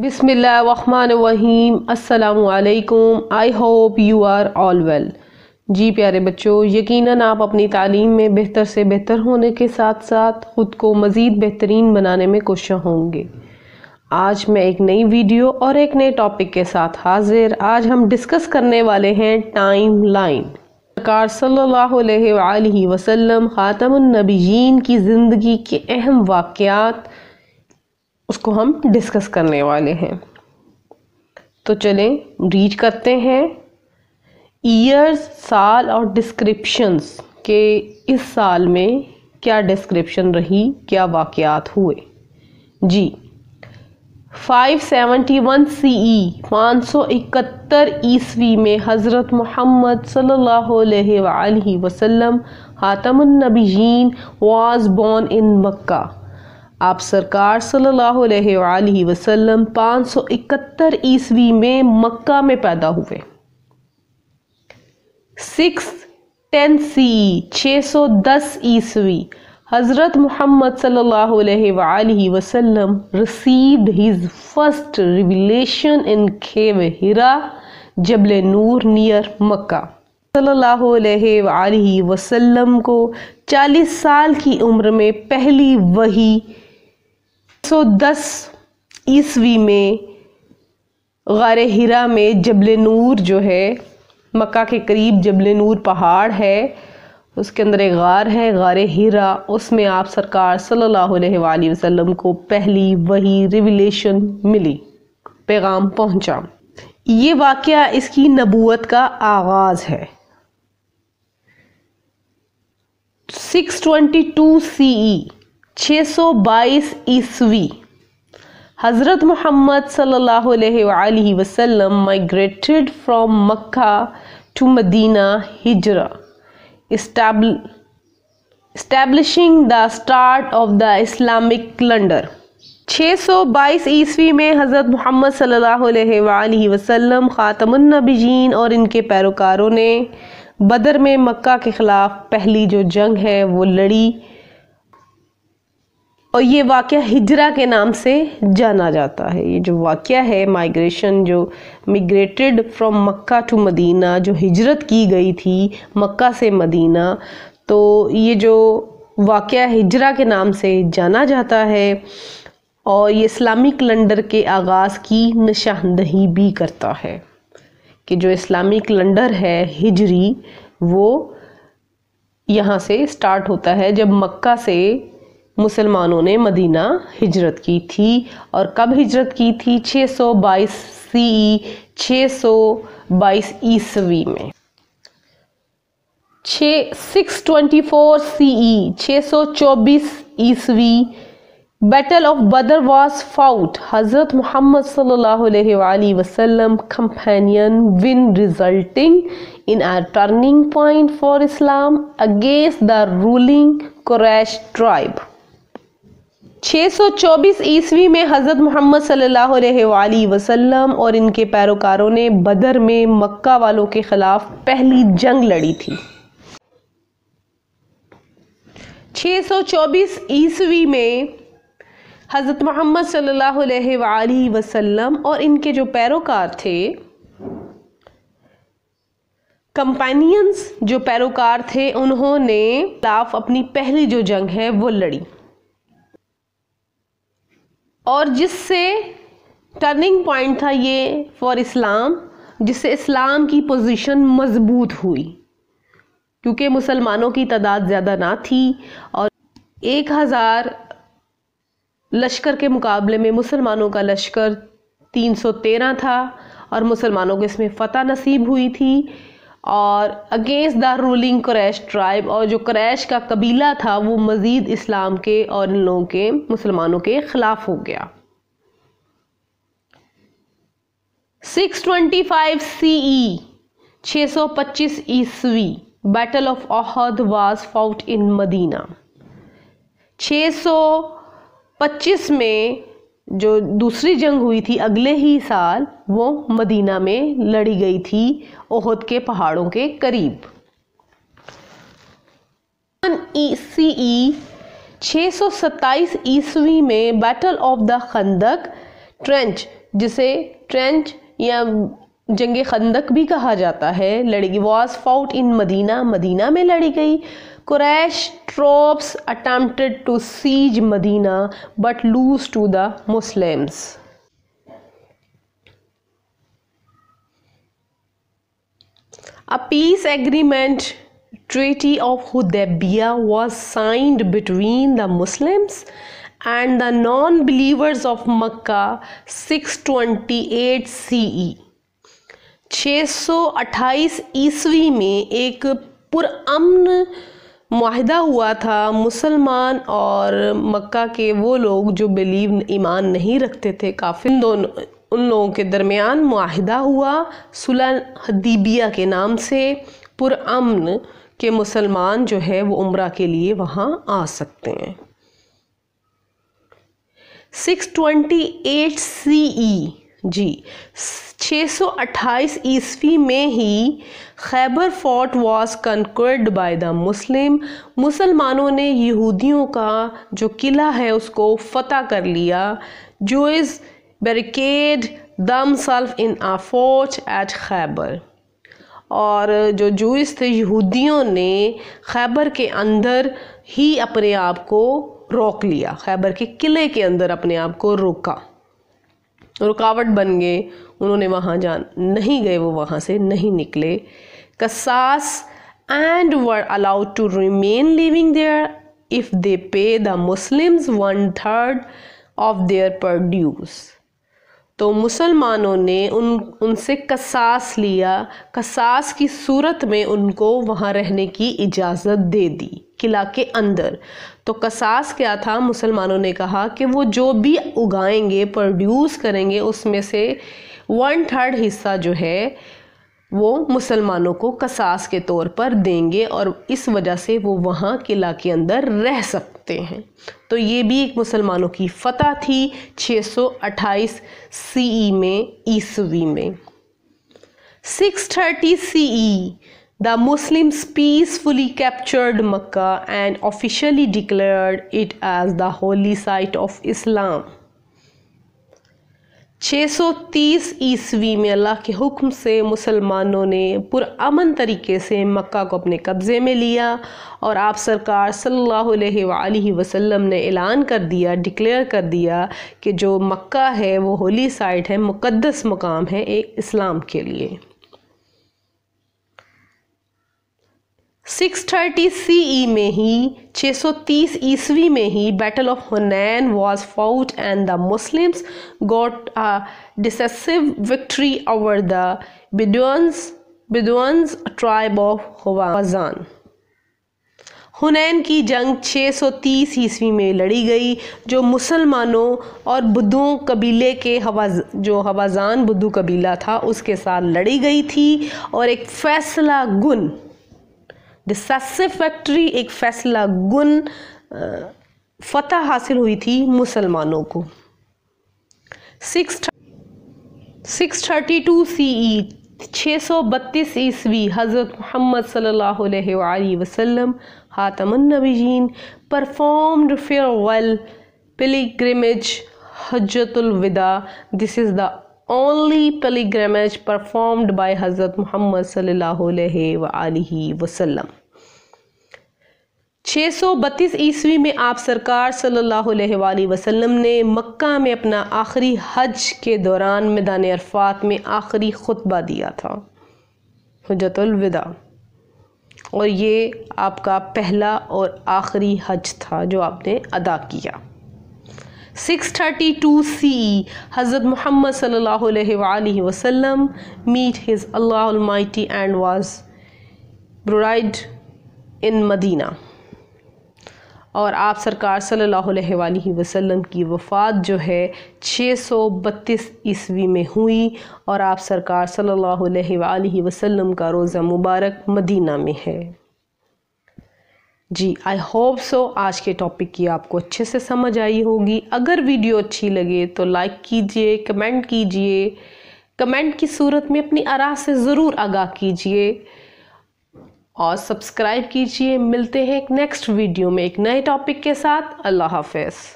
बिसमीम अल्लाम I hope you are all well जी प्यारे बच्चों यकीनन आप अपनी तालीम में बेहतर से बेहतर होने के साथ साथ ख़ुद को मज़ीद बेहतरीन बनाने में कोशिश होंगे आज मैं एक नई वीडियो और एक नए टॉपिक के साथ हाजिर आज हम डिस्कस करने वाले हैं टाइम लाइन सरकार सल्ला अलैहि ख़ातमनबीन की ज़िंदगी के अहम वाक़ उसको हम डिस्कस करने वाले हैं तो चलें रीड करते हैं ईयर्स साल और डिस्क्रिप्शंस के इस साल में क्या डिस्क्रिप्शन रही क्या वाक़ात हुए जी 571 e, सौ इकहत्तर ईस्वी में हज़रत मोहम्मद सल्लल्लाहु अलैहि वसल्लम हातमुलनबीन वाज बॉर्न इन मक्का आप सरकार सल्लल्लाहु अलैहि वसल्लम 571 ईस्वी में मक्का में पैदा हुए सिक्स टेन सी 610 ईस्वी हज़रत मोहम्मद सल्लल्लाहु अलैहि वसल्लम received his first revelation in cave Hira Jabal Noor near मक्का सल्लल्लाहु अलैहि वसल्लम को 40 साल की उम्र में पहली वही दस ईस्वी में गार हिरा में जबल नूर जो है मक्का के करीब जबल नूर पहाड़ है उसके अंदर एक गार है गार हिरा उसमें आप सरकार सल्लल्लाहु अलैहि वसल्लम को पहली वही रिविलेशन मिली पैगाम पहुंचा ये वाक़ इसकी नबूत का आगाज़ है 622 ई 622 ईसवी हज़रत मोहम्मद सल्लल्लाहु अलैहि वसल्लम migrated from Mecca to Medina Hijra establishing the start of the Islamic calendar 622 ईस्वी में हज़रत मोहम्मद सल्लल्लाहु अलैहि वसल्लम ख़ातमनबीजीन और इनके पैरोकारों ने बदर में मक्का के ख़िलाफ़ पहली जो जंग है वो लड़ी और ये वाक़ हिजरा के नाम से जाना जाता है ये जो वाक़ है माइग्रेशन जो migrated from Mecca to Medina जो हिजरत की गई थी मक्का से मदीना तो ये जो वाक़ हिजरा के नाम से जाना जाता है और ये इस्लामी कैलेंडर के आगाज़ की निशानदही भी करता है कि जो इस्लामी कैलेंडर है हिजरी वो यहाँ से स्टार्ट होता है जब मक्का से मुसलमानों ने मदीना हिजरत की थी और कब हिजरत की थी 622 सी 622 ईसवी में छः six twenty four C E सौ चौबीस ईसवी बैटल ऑफ बदर वास फाउट हज़रत मोहम्मद सल्लल्लाहु अलैहि वसल्लम companion win resulting in a turning point for Islam against the ruling Quraysh tribe 624 ईस्वी में हज़रत मोहम्मद सल्लल्लाहु अलैहि वसल्लम और इनके पैरोकारों ने बदर में मक्का वालों के ख़िलाफ़ पहली जंग लड़ी थी 624 ईस्वी में हज़रत मोहम्मद सल्लल्लाहु अलैहि वसल्लम और इनके जो पैरोकार थे कंपेनियंस जो पैरोकार थे उन्होंने खिलाफ अपनी पहली जो जंग है वो लड़ी और जिससे टर्निंग पॉइंट था ये फॉर इस्लाम जिससे इस्लाम की पोजीशन मजबूत हुई क्योंकि मुसलमानों की तादाद ज़्यादा ना थी और एक हज़ार लश्कर के मुकाबले में मुसलमानों का लश्कर तीन सौ तेरह था और मुसलमानों को इसमें फ़तह नसीब हुई थी और against the ruling Quraysh tribe और जो क्रैश का कबीला था वो मज़ीद इस्लाम के और इन लोगों के मुसलमानों के ख़िलाफ़ हो गया 625 e, सौ पच्चीस ईस्वी battle of Uhud was fought in Medina 625 में जो दूसरी जंग हुई थी अगले ही साल वो मदीना में लड़ी गई थी ओहद के पहाड़ों के करीब सी ई छः सौ सत्ताईस ईस्वी में battle of the Khandaq trench जिसे ट्रेंच या जंग खंदक भी कहा जाता है लड़ी was fought in Medina Medina में लड़ी गई Quraysh troops attempted to siege Medina but lose to the Muslims a peace agreement treaty of Hudaybiyyah was signed between the Muslims and the non believers of Mecca six twenty eight C E 628 ईसवी में एक पुरान माहिदा हुआ था मुसलमान और मक्का के वो लोग जो बिलीव ईमान नहीं रखते थे काफिर दोनों उन लोगों के दरमियान माहिदा हुआ सुलह हदीबिया के नाम से पुरान के मुसलमान जो है वो उम्र के लिए वहाँ आ सकते हैं 628 ट्वेंटी जी 628 ईस्वी में ही Khaybar fort was conquered by the Muslim मुसलमानों ने यहूदियों का जो किला है उसको फतह कर लिया जो is barricade themselves in a fort at Khaybar और जो जूस थे यहूदियों ने खैबर के अंदर ही अपने आप को रोक लिया खैबर के किले के अंदर अपने आप को रोका रुकावट बन गए उन्होंने वहाँ जान नहीं गए वो वहाँ से नहीं निकले कसास and were allowed to remain living there if they pay the Muslims one third of their produce तो मुसलमानों ने उन उनसे कसास लिया कसास की सूरत में उनको वहाँ रहने की इजाज़त दे दी किला के अंदर तो कसास क्या था मुसलमानों ने कहा कि वो जो भी उगाएंगे प्रोड्यूस करेंगे उसमें से वन थर्ड हिस्सा जो है वो मुसलमानों को कसास के तौर पर देंगे और इस वजह से वो वहाँ किला के अंदर रह सकते हैं तो ये भी एक मुसलमानों की फतह थी 628 सौ e में ईसवी में 630 thirty C E the Muslims peacefully captured Mecca and officially declared it as the holy site of Islam 630 ईस्वी में अल्लाह के हुक्म से मुसलमानों ने पुरान तरीके से मक्का को अपने कब्ज़े में लिया और आप सरकार सल्लल्लाहु अलैहि वसल्लम ने ऐलान कर दिया डिक्लेयर कर दिया कि जो मक्का है वो होली साइट है मुक़दस मकाम है एक इस्लाम के लिए 630 ई e में ही 630 ईस्वी में ही battle of Hunain was fought and the Muslims got decisive victory over the Bedouins Bedouins tribe of Hawazin Hunain की जंग 630 ईस्वी में लड़ी गई जो मुसलमानों और बुद्धों कबीले के हवा जो हवाजान बुद्धू कबीला था उसके साथ लड़ी गई थी और एक फैसला गुन डिसासिव फैक्ट्री एक फैसला गुन फतह हासिल हुई थी मुसलमानों को six thirty two C E छः सौ बत्तीस ईस्वी हज़रत मोहम्मद सल्लल्लाहु वसलम वसल्लम हातमनबीजीन परफॉर्म्ड फेयरवेल पिलीग्रिमेज हजतुलविदा this is the only pilgrimage performed by Hazrat Muhammad sallallahu alaihi wa alihi wasallam 632 ईस्वी में आप सरकार सल्लल्लाहु अलैहि वसल्लम ने मक्का में अपना आखिरी हज के दौरान मैदान अरफात में आखिरी खुतबा दिया था हजतुलविदा और ये आपका पहला और आखिरी हज था जो आपने अदा किया सिक्स थर्टी टू सी हज़रत मोहम्मद सल्ह वसम मीट हिज़ अल्लाटी and was buried in Medina और आप सरकार सल्ला वसम की वफ़ात जो है छः सौ बत्तीस ईस्वी में हुई और आप सरकार सल्ला वसम का रोज़ा मुबारक मदीना में है जी आई होप सो आज के टॉपिक की आपको अच्छे से समझ आई होगी अगर वीडियो अच्छी लगे तो लाइक कीजिए कमेंट कीजिए कमेंट की सूरत में अपनी आरा से ज़रूर आगाह कीजिए और सब्सक्राइब कीजिए मिलते हैं एक नेक्स्ट वीडियो में एक नए टॉपिक के साथ अल्लाह हाफिज़